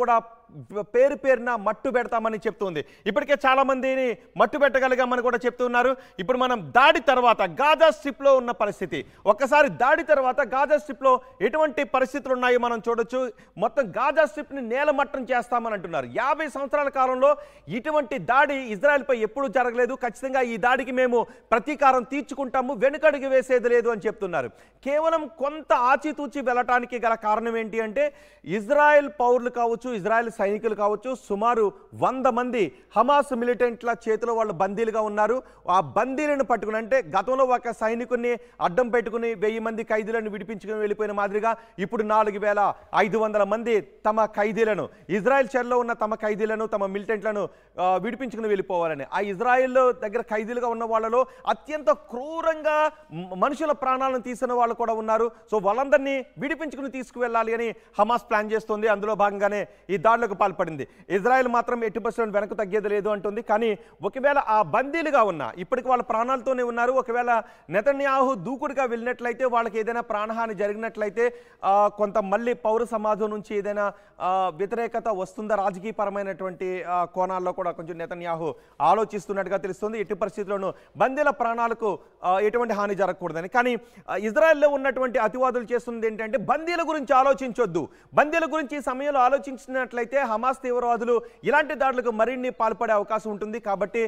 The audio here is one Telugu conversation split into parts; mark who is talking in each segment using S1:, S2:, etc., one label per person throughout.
S1: కూడా పేరు పేరున మట్టు పెడతామని చెప్తుంది ఇప్పటికే చాలా మందిని మట్టు పెట్టగలిగామని కూడా చెప్తున్నారు ఇప్పుడు మనం దాడి తర్వాత గాజా స్ట్రిప్లో ఉన్న పరిస్థితి ఒక్కసారి దాడి తర్వాత గాజా స్ట్రిప్లో ఎటువంటి పరిస్థితులు ఉన్నాయో మనం చూడొచ్చు మొత్తం గాజా స్ట్రిప్ని నేలమట్టం చేస్తామని అంటున్నారు యాభై సంవత్సరాల కాలంలో ఇటువంటి దాడి ఇజ్రాయెల్పై ఎప్పుడూ జరగలేదు ఖచ్చితంగా ఈ దాడికి మేము ప్రతీకారం తీర్చుకుంటాము వెనుకడుగు వేసేది లేదు అని చెప్తున్నారు కేవలం కొంత ఆచితూచి వెళ్ళటానికి గల కారణం ఏంటి అంటే ఇజ్రాయెల్ పౌరులు కావచ్చు ఇజ్రాయెల్ సైనికులు కావచ్చు సుమారు వంద మంది హమాస్ మిలిటెంట్ల చేతిలో వాళ్ళు బందీలుగా ఉన్నారు ఆ బందీలను పట్టుకుని అంటే గతంలో ఒక సైనికుని అడ్డం పెట్టుకుని వెయ్యి మంది ఖైదీలను విడిపించుకుని వెళ్ళిపోయిన మాదిరిగా ఇప్పుడు నాలుగు వేల ఐదు వందల మంది తమ ఖైదీలను ఇజ్రాయెల్ చెరలో ఉన్న తమ ఖైదీలను తమ మిలిటెంట్లను విడిపించుకుని వెళ్ళిపోవాలని ఆ ఇజ్రాయెల్లో దగ్గర ఖైదీలుగా ఉన్న వాళ్ళలో అత్యంత క్రూరంగా మనుషుల ప్రాణాలను తీసిన వాళ్ళు కూడా ఉన్నారు సో వాళ్ళందరినీ విడిపించుకుని తీసుకువెళ్ళాలి అని హమాస్ ప్లాన్ చేస్తుంది అందులో భాగంగానే భాగంగానే ఈ దాడులకు పాల్పడింది ఇజ్రాయెల్ మాత్రం ఎట్టి బస్సులను వెనక్కు తగ్గేది లేదు అంటుంది కానీ ఒకవేళ ఆ బందీలుగా ఉన్న ఇప్పటికి వాళ్ళ ప్రాణాలతోనే ఉన్నారు ఒకవేళ నెతన్యాహు దూకుడుగా వెళ్ళినట్లయితే వాళ్ళకి ఏదైనా ప్రాణహాని జరిగినట్లయితే కొంత మళ్ళీ పౌర సమాజం నుంచి ఏదైనా వ్యతిరేకత వస్తుందా రాజకీయపరమైనటువంటి కోణాల్లో కూడా కొంచెం నెతన్యాహు ఆలోచిస్తున్నట్టుగా తెలుస్తుంది ఎట్టి పరిస్థితుల్లోనూ బందీల ప్రాణాలకు ఎటువంటి హాని జరగకూడదని కానీ ఇజ్రాయెల్లో ఉన్నటువంటి అతివాదులు చేస్తున్నది ఏంటంటే బందీల గురించి ఆలోచించొద్దు బందీల గురించి ఈ సమయంలో ఆలోచి ఆలోచించినట్లయితే హమాస్ తీవ్రవాదులు ఇలాంటి దాడులకు మరిన్ని పాల్పడే అవకాశం ఉంటుంది కాబట్టి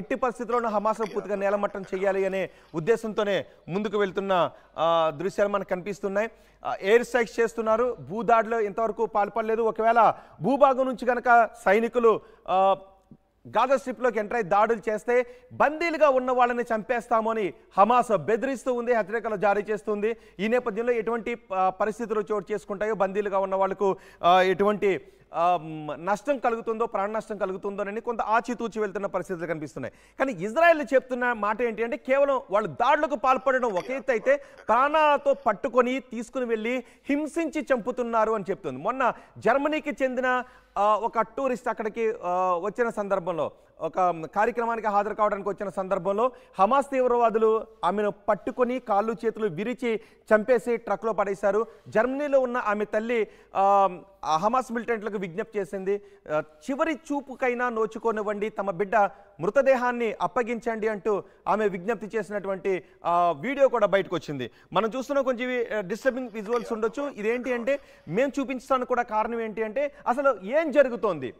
S1: ఎట్టి పరిస్థితుల్లోనూ హమాస్ పూర్తిగా నేలమట్టం చేయాలి అనే ఉద్దేశంతోనే ముందుకు వెళ్తున్న దృశ్యాలు మనకు కనిపిస్తున్నాయి ఎయిర్ స్ట్రైక్స్ చేస్తున్నారు దాడులు ఇంతవరకు పాల్పడలేదు ఒకవేళ భూభాగం నుంచి కనుక సైనికులు గాజా స్ట్రిప్లోకి ఎంటర్ అయి దాడులు చేస్తే బందీలుగా ఉన్న వాళ్ళని చంపేస్తాము అని హమాస్ బెదిరిస్తూ ఉంది హెచ్చరికలు జారీ చేస్తుంది ఈ నేపథ్యంలో ఎటువంటి పరిస్థితులు చోటు చేసుకుంటాయో బందీలుగా ఉన్న వాళ్ళకు ఎటువంటి నష్టం కలుగుతుందో ప్రాణ నష్టం కలుగుతుందో అని కొంత ఆచితూచి వెళ్తున్న పరిస్థితులు కనిపిస్తున్నాయి కానీ ఇజ్రాయెల్ చెప్తున్న మాట ఏంటి అంటే కేవలం వాళ్ళు దాడులకు పాల్పడడం ఒక ఎత్తు అయితే ప్రాణాలతో పట్టుకొని తీసుకుని వెళ్ళి హింసించి చంపుతున్నారు అని చెప్తుంది మొన్న జర్మనీకి చెందిన ఒక టూరిస్ట్ అక్కడికి వచ్చిన సందర్భంలో ఒక కార్యక్రమానికి హాజరు కావడానికి వచ్చిన సందర్భంలో హమాస్ తీవ్రవాదులు ఆమెను పట్టుకొని కాళ్ళు చేతులు విరిచి చంపేసి ట్రక్లో పడేశారు జర్మనీలో ఉన్న ఆమె తల్లి హమాస్ మిలిటెంట్లకు విజ్ఞప్తి చేసింది చివరి చూపుకైనా నోచుకోనివ్వండి తమ బిడ్డ మృతదేహాన్ని అప్పగించండి అంటూ ఆమె విజ్ఞప్తి చేసినటువంటి వీడియో కూడా బయటకు వచ్చింది మనం చూస్తున్న కొంచెం డిస్టర్బింగ్ విజువల్స్ ఉండొచ్చు ఇదేంటి అంటే మేము చూపించడానికి కూడా కారణం ఏంటి అంటే అసలు ఏం జరుగుతోంది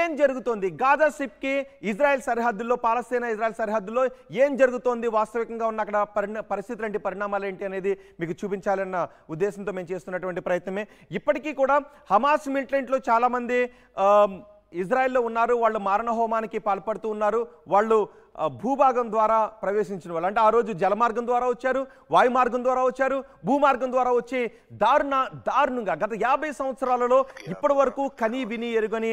S1: ఏం జరుగుతోంది గాజా సిప్కి ఇజ్రాయెల్ సరిహద్దుల్లో పాలస్తీనా ఇజ్రాయెల్ సరిహద్దుల్లో ఏం జరుగుతోంది వాస్తవికంగా ఉన్న అక్కడ పరిస్థితులు ఏంటి పరిణామాలు ఏంటి అనేది మీకు చూపించాలన్న ఉద్దేశంతో మేము చేస్తున్నటువంటి ప్రయత్నమే ఇప్పటికీ కూడా హమాస్ మిలిటెంట్లో చాలామంది ఇజ్రాయెల్లో ఉన్నారు వాళ్ళు హోమానికి పాల్పడుతూ ఉన్నారు వాళ్ళు భూభాగం ద్వారా ప్రవేశించిన వాళ్ళు అంటే ఆ రోజు జలమార్గం ద్వారా వచ్చారు వాయుమార్గం ద్వారా వచ్చారు భూమార్గం ద్వారా వచ్చి దారుణ దారుణంగా గత యాభై సంవత్సరాలలో ఇప్పటి వరకు కని విని ఎరుగని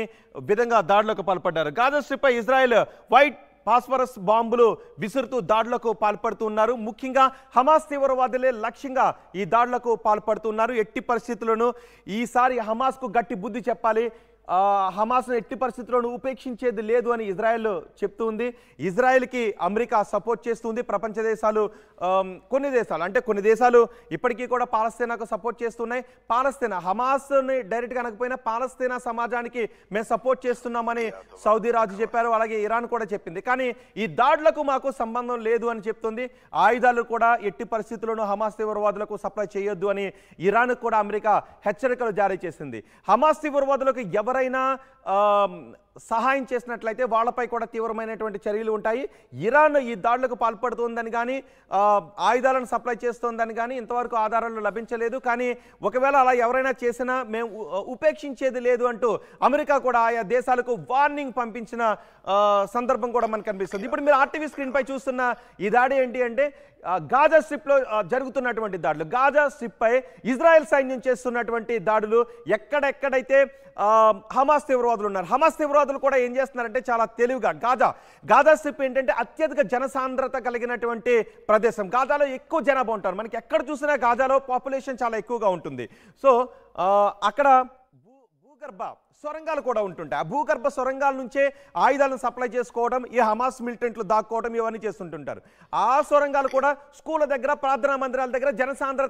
S1: విధంగా దాడులకు పాల్పడ్డారు గాజా స్ట్రిప్పై ఇజ్రాయెల్ వైట్ ఫాస్ఫరస్ బాంబులు విసురుతూ దాడులకు పాల్పడుతూ ఉన్నారు ముఖ్యంగా హమాస్ తీవ్రవాదులే లక్ష్యంగా ఈ దాడులకు పాల్పడుతున్నారు ఎట్టి పరిస్థితులను ఈసారి హమాస్కు గట్టి బుద్ధి చెప్పాలి హమాస్ను ఎట్టి పరిస్థితుల్లోనూ ఉపేక్షించేది లేదు అని ఇజ్రాయెల్ చెప్తూ ఉంది ఇజ్రాయెల్కి అమెరికా సపోర్ట్ చేస్తుంది ప్రపంచ దేశాలు కొన్ని దేశాలు అంటే కొన్ని దేశాలు ఇప్పటికీ కూడా పాలస్తీనాకు సపోర్ట్ చేస్తున్నాయి పాలస్తీనా హమాస్ని డైరెక్ట్గా అనకపోయినా పాలస్తీనా సమాజానికి మేము సపోర్ట్ చేస్తున్నామని సౌదీ రాజు చెప్పారు అలాగే ఇరాన్ కూడా చెప్పింది కానీ ఈ దాడులకు మాకు సంబంధం లేదు అని చెప్తుంది ఆయుధాలు కూడా ఎట్టి పరిస్థితుల్లోనూ హమాస్ తీవ్రవాదులకు సప్లై చేయొద్దు అని ఇరాన్ కూడా అమెరికా హెచ్చరికలు జారీ చేసింది హమాస్ తీవ్రవాదులకు ఎవరైనా ಯಾರೈನಾ సహాయం చేసినట్లయితే వాళ్ళపై కూడా తీవ్రమైనటువంటి చర్యలు ఉంటాయి ఇరాన్ ఈ దాడులకు పాల్పడుతుందని కానీ ఆయుధాలను సప్లై చేస్తోందని కానీ ఇంతవరకు ఆధారాలు లభించలేదు కానీ ఒకవేళ అలా ఎవరైనా చేసినా మేము ఉపేక్షించేది లేదు అంటూ అమెరికా కూడా ఆయా దేశాలకు వార్నింగ్ పంపించిన సందర్భం కూడా మనకు కనిపిస్తుంది ఇప్పుడు మీరు ఆర్టీవీ స్క్రీన్పై చూస్తున్న ఈ దాడి ఏంటి అంటే గాజా స్ట్రిప్లో జరుగుతున్నటువంటి దాడులు గాజా స్ట్రిప్పై ఇజ్రాయెల్ సైన్యం చేస్తున్నటువంటి దాడులు ఎక్కడెక్కడైతే హమాస్ తీవ్రవాదులు ఉన్నారు హమాస్ తీవ్రవాదులు ఉగ్రవాదులు కూడా ఏం చేస్తున్నారంటే చాలా తెలివిగా గాజా గాజా స్ట్రిప్ ఏంటంటే అత్యధిక జనసాంద్రత కలిగినటువంటి ప్రదేశం గాజాలో ఎక్కువ జనాభా ఉంటారు మనకి ఎక్కడ చూసినా గాజాలో పాపులేషన్ చాలా ఎక్కువగా ఉంటుంది సో అక్కడ భూ భూగర్భ సొరంగాలు కూడా ఉంటుంటాయి ఆ భూగర్భ సొరంగాల నుంచే ఆయుధాలను సప్లై చేసుకోవడం ఈ హమాస్ మిలిటెంట్లు దాక్కోవడం ఇవన్నీ చేస్తుంటుంటారు ఆ సొరంగాలు కూడా స్కూళ్ళ దగ్గర ప్రార్థనా మందిరాల దగ్గర జనసాంద్రత